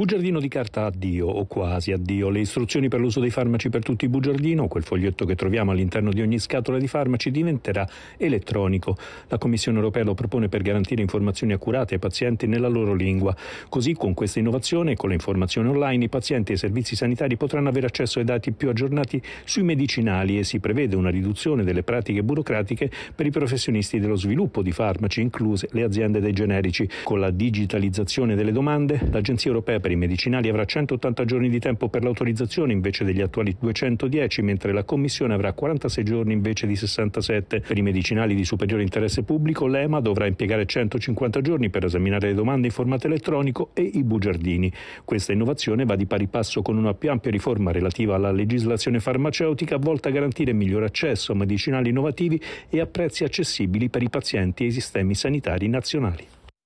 Bugiardino di carta addio o quasi addio, le istruzioni per l'uso dei farmaci per tutti bugiardino, quel foglietto che troviamo all'interno di ogni scatola di farmaci diventerà elettronico. La Commissione europea lo propone per garantire informazioni accurate ai pazienti nella loro lingua. Così con questa innovazione e con le informazioni online i pazienti e i servizi sanitari potranno avere accesso ai dati più aggiornati sui medicinali e si prevede una riduzione delle pratiche burocratiche per i professionisti dello sviluppo di farmaci, incluse le aziende dei generici. Con la digitalizzazione delle domande, l'Agenzia europea per per i medicinali avrà 180 giorni di tempo per l'autorizzazione invece degli attuali 210, mentre la Commissione avrà 46 giorni invece di 67. Per i medicinali di superiore interesse pubblico l'EMA dovrà impiegare 150 giorni per esaminare le domande in formato elettronico e i bugiardini. Questa innovazione va di pari passo con una più ampia riforma relativa alla legislazione farmaceutica volta a garantire miglior accesso a medicinali innovativi e a prezzi accessibili per i pazienti e i sistemi sanitari nazionali.